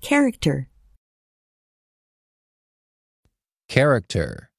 Character. Character.